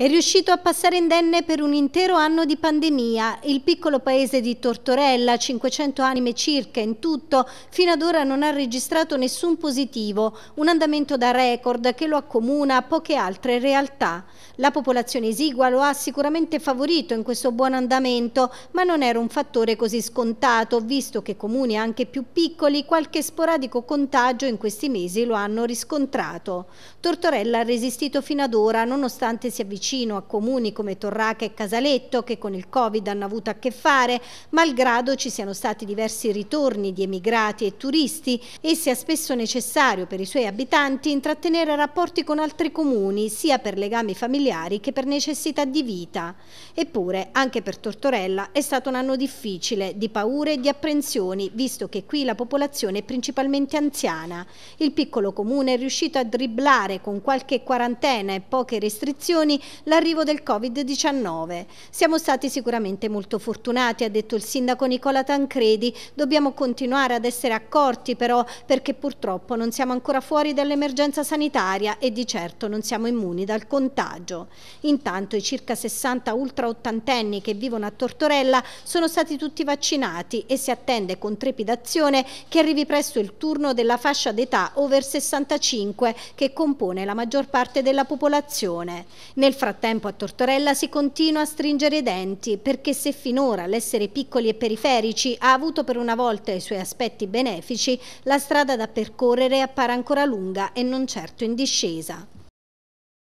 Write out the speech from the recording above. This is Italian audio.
È riuscito a passare indenne per un intero anno di pandemia. Il piccolo paese di Tortorella, 500 anime circa in tutto, fino ad ora non ha registrato nessun positivo, un andamento da record che lo accomuna a poche altre realtà. La popolazione esigua lo ha sicuramente favorito in questo buon andamento, ma non era un fattore così scontato, visto che comuni anche più piccoli qualche sporadico contagio in questi mesi lo hanno riscontrato. Tortorella ha resistito fino ad ora, nonostante si avvicini vicino a comuni come Torraca e Casaletto che con il Covid hanno avuto a che fare, malgrado ci siano stati diversi ritorni di emigrati e turisti e sia spesso necessario per i suoi abitanti intrattenere rapporti con altri comuni sia per legami familiari che per necessità di vita. Eppure anche per Tortorella è stato un anno difficile di paure e di apprensioni visto che qui la popolazione è principalmente anziana. Il piccolo comune è riuscito a dribblare con qualche quarantena e poche restrizioni l'arrivo del Covid-19. Siamo stati sicuramente molto fortunati, ha detto il sindaco Nicola Tancredi. Dobbiamo continuare ad essere accorti però perché purtroppo non siamo ancora fuori dall'emergenza sanitaria e di certo non siamo immuni dal contagio. Intanto i circa 60 ultraottantenni che vivono a Tortorella sono stati tutti vaccinati e si attende con trepidazione che arrivi presto il turno della fascia d'età over 65 che compone la maggior parte della popolazione. Nel frattempo frattempo a Tortorella si continua a stringere i denti perché se finora l'essere piccoli e periferici ha avuto per una volta i suoi aspetti benefici, la strada da percorrere appare ancora lunga e non certo in discesa.